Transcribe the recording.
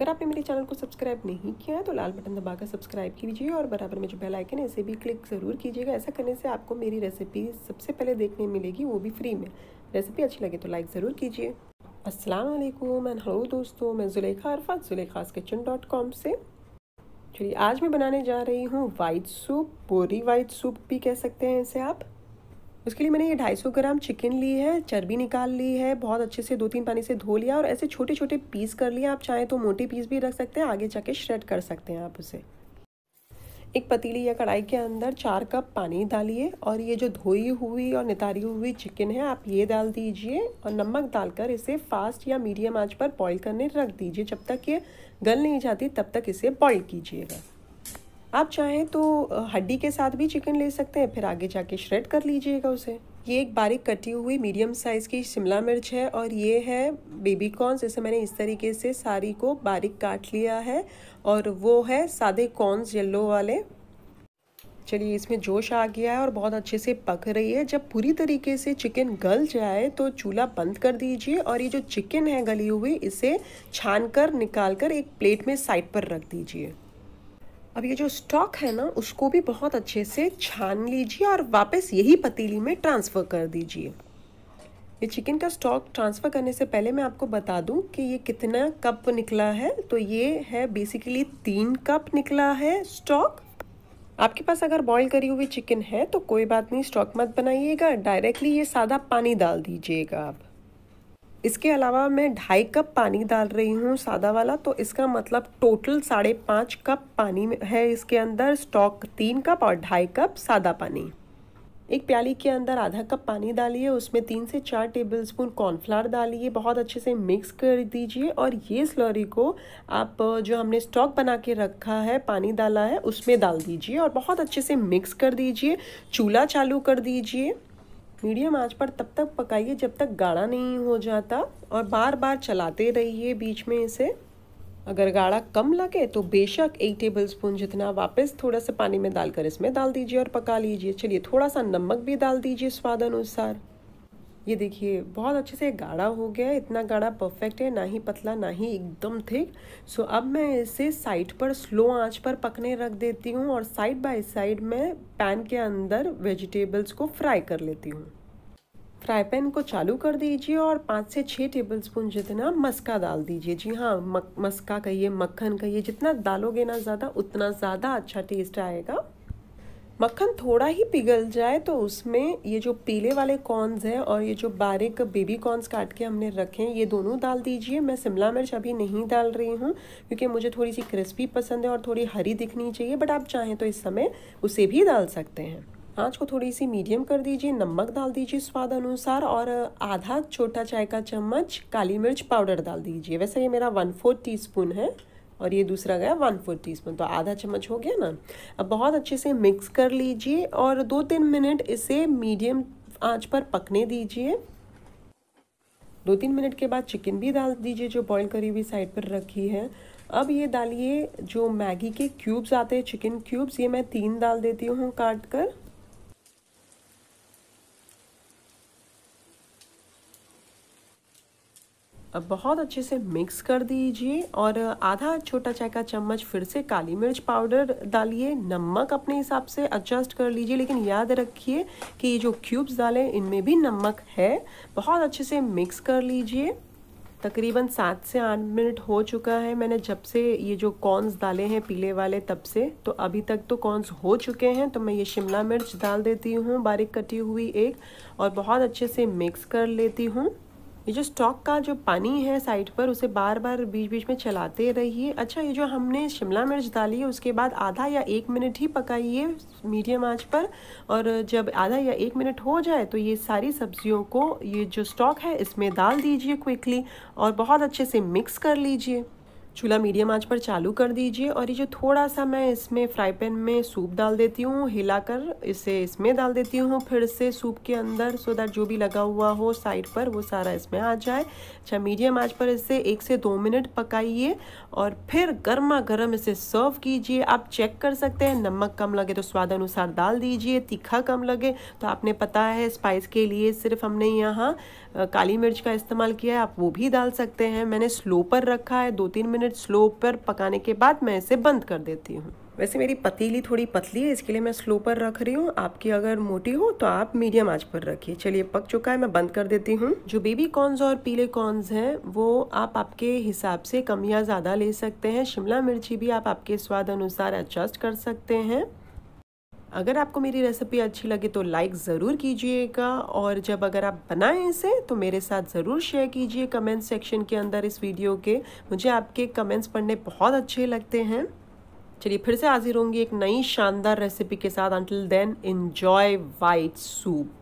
अगर आपने मेरे चैनल को सब्सक्राइब नहीं किया है तो लाल बटन दबाकर सब्सक्राइब कीजिए और बराबर में जो बेल आइकन है इसे भी क्लिक ज़रूर कीजिएगा ऐसा करने से आपको मेरी रेसिपी सबसे पहले देखने मिलेगी वो भी फ्री में रेसिपी अच्छी लगे तो लाइक ज़रूर कीजिए असलकुम एंड हेलो दोस्तों मैं Zulekha Arfa Zulekha kitchen dot com से चलिए आज मैं बनाने जा रही हूँ वाइट सूप बोरी वाइट सूप भी कह सकते हैं इसे आप उसके लिए मैंने ये 250 ग्राम चिकन ली है चर्बी निकाल ली है बहुत अच्छे से दो तीन पानी से धो लिया और ऐसे छोटे छोटे पीस कर लिए आप चाहें तो मोटे पीस भी रख सकते हैं आगे जाके श्रेड कर सकते हैं आप उसे एक पतीली या कढ़ाई के अंदर चार कप पानी डालिए और ये जो धोई हुई और नितारी हुई चिकन है आप ये डाल दीजिए और नमक डालकर इसे फास्ट या मीडियम आंच पर बॉईल करने रख दीजिए जब तक ये गल नहीं जाती तब तक इसे बॉईल कीजिएगा आप चाहें तो हड्डी के साथ भी चिकन ले सकते हैं फिर आगे जाके श्रेड कर लीजिएगा उसे ये एक बारीक कटी हुई मीडियम साइज़ की शिमला मिर्च है और ये है बेबी कॉर्न जैसे मैंने इस तरीके से सारी को बारीक काट लिया है और वो है सादे कॉर्न्स येल्लो वाले चलिए इसमें जोश आ गया है और बहुत अच्छे से पक रही है जब पूरी तरीके से चिकन गल जाए तो चूल्हा बंद कर दीजिए और ये जो चिकन है गली हुई इसे छान कर निकाल कर एक प्लेट में साइड पर रख दीजिए अब ये जो स्टॉक है ना उसको भी बहुत अच्छे से छान लीजिए और वापस यही पतीली में ट्रांसफ़र कर दीजिए ये चिकन का स्टॉक ट्रांसफ़र करने से पहले मैं आपको बता दूं कि ये कितना कप निकला है तो ये है बेसिकली तीन कप निकला है स्टॉक आपके पास अगर बॉईल करी हुई चिकन है तो कोई बात नहीं स्टॉक मत बनाइएगा डायरेक्टली ये सादा पानी डाल दीजिएगा आप इसके अलावा मैं ढाई कप पानी डाल रही हूँ सादा वाला तो इसका मतलब टोटल साढ़े पाँच कप पानी है इसके अंदर स्टॉक तीन कप और ढाई कप सादा पानी एक प्याली के अंदर आधा कप पानी डालिए उसमें तीन से चार टेबल स्पून कॉर्नफ्लावर डालिए बहुत अच्छे से मिक्स कर दीजिए और ये स्लरी को आप जो हमने स्टॉक बना के रखा है पानी डाला है उसमें डाल दीजिए और बहुत अच्छे से मिक्स कर दीजिए चूल्हा चालू कर दीजिए मीडियम आंच पर तब तक पकाइए जब तक गाढ़ा नहीं हो जाता और बार बार चलाते रहिए बीच में इसे अगर गाढ़ा कम लगे तो बेशक एक टेबल स्पून जितना वापस थोड़ा सा पानी में डालकर इसमें डाल दीजिए और पका लीजिए चलिए थोड़ा सा नमक भी डाल दीजिए स्वाद अनुसार ये देखिए बहुत अच्छे से गाढ़ा हो गया है इतना गाढ़ा परफेक्ट है ना ही पतला ना ही एकदम थिक सो अब मैं इसे साइड पर स्लो आंच पर पकने रख देती हूँ और साइड बाय साइड मैं पैन के अंदर वेजिटेबल्स को फ्राई कर लेती हूँ फ्राई पैन को चालू कर दीजिए और पाँच से छः टेबल स्पून जितना मस्का डाल दीजिए जी हाँ मक, मस्का कहिए मक्खन कहिए जितना डालोगे ना ज़्यादा उतना ज़्यादा अच्छा टेस्ट आएगा मक्खन थोड़ा ही पिघल जाए तो उसमें ये जो पीले वाले कॉर्नस हैं और ये जो बारीक बेबी कॉर्नस काट के हमने रखे हैं ये दोनों डाल दीजिए मैं शिमला मिर्च अभी नहीं डाल रही हूँ क्योंकि मुझे थोड़ी सी क्रिस्पी पसंद है और थोड़ी हरी दिखनी चाहिए बट आप चाहें तो इस समय उसे भी डाल सकते हैं आँच को थोड़ी सी मीडियम कर दीजिए नमक डाल दीजिए स्वाद अनुसार और आधा छोटा चाय का चम्मच काली मिर्च पाउडर डाल दीजिए वैसे ये मेरा वन फोर्थ टी है और ये दूसरा गया वन फोर टी स्पून तो आधा चम्मच हो गया ना अब बहुत अच्छे से मिक्स कर लीजिए और दो तीन मिनट इसे मीडियम आंच पर पकने दीजिए दो तीन मिनट के बाद चिकन भी डाल दीजिए जो बॉईल करी हुई साइड पर रखी है अब ये डालिए जो मैगी के क्यूब्स आते हैं चिकन क्यूब्स ये मैं तीन डाल देती हूँ काट कर बहुत अच्छे से मिक्स कर दीजिए और आधा छोटा चाय का चम्मच फिर से काली मिर्च पाउडर डालिए नमक अपने हिसाब से एडजस्ट कर लीजिए लेकिन याद रखिए कि ये जो क्यूब्स डालें इनमें भी नमक है बहुत अच्छे से मिक्स कर लीजिए तकरीबन सात से आठ मिनट हो चुका है मैंने जब से ये जो कॉर्नस डाले हैं पीले वाले तब से तो अभी तक तो कॉर्नस हो चुके हैं तो मैं ये शिमला मिर्च डाल देती हूँ बारीक कटी हुई एक और बहुत अच्छे से मिक्स कर लेती हूँ ये जो स्टॉक का जो पानी है साइड पर उसे बार बार बीच बीच में चलाते रहिए अच्छा ये जो हमने शिमला मिर्च डाली है उसके बाद आधा या एक मिनट ही पकाइए मीडियम आंच पर और जब आधा या एक मिनट हो जाए तो ये सारी सब्जियों को ये जो स्टॉक है इसमें डाल दीजिए क्विकली और बहुत अच्छे से मिक्स कर लीजिए चूल्हा मीडियम आंच पर चालू कर दीजिए और ये जो थोड़ा सा मैं इसमें फ्राई पैन में सूप डाल देती हूँ हिलाकर इसे इसमें डाल देती हूँ फिर से सूप के अंदर सो दैट जो भी लगा हुआ हो साइड पर वो सारा इसमें आ जाए अच्छा मीडियम आंच पर इसे एक से दो मिनट पकाइए और फिर गर्मा गर्म इसे सर्व कीजिए आप चेक कर सकते हैं नमक कम लगे तो स्वाद अनुसार डाल दीजिए तीखा कम लगे तो आपने पता है स्पाइस के लिए सिर्फ हमने यहाँ काली मिर्च का इस्तेमाल किया है आप वो भी डाल सकते हैं मैंने स्लो पर रखा है दो तीन मिनट मिनट स्लो पर पकाने के बाद मैं इसे बंद कर देती हूँ वैसे मेरी पतीली थोड़ी पतली है इसके लिए मैं स्लो पर रख रही हूँ आपकी अगर मोटी हो तो आप मीडियम आंच पर रखिए चलिए पक चुका है मैं बंद कर देती हूँ जो बेबी कॉर्न्स और पीले कॉर्न्स हैं वो आप आपके हिसाब से कम या ज़्यादा ले सकते हैं शिमला मिर्ची भी आप आपके स्वाद अनुसार एडजस्ट कर सकते हैं अगर आपको मेरी रेसिपी अच्छी लगे तो लाइक ज़रूर कीजिएगा और जब अगर आप बनाएं इसे तो मेरे साथ ज़रूर शेयर कीजिए कमेंट सेक्शन के अंदर इस वीडियो के मुझे आपके कमेंट्स पढ़ने बहुत अच्छे लगते हैं चलिए फिर से हाजिर होंगी एक नई शानदार रेसिपी के साथ until then enjoy white soup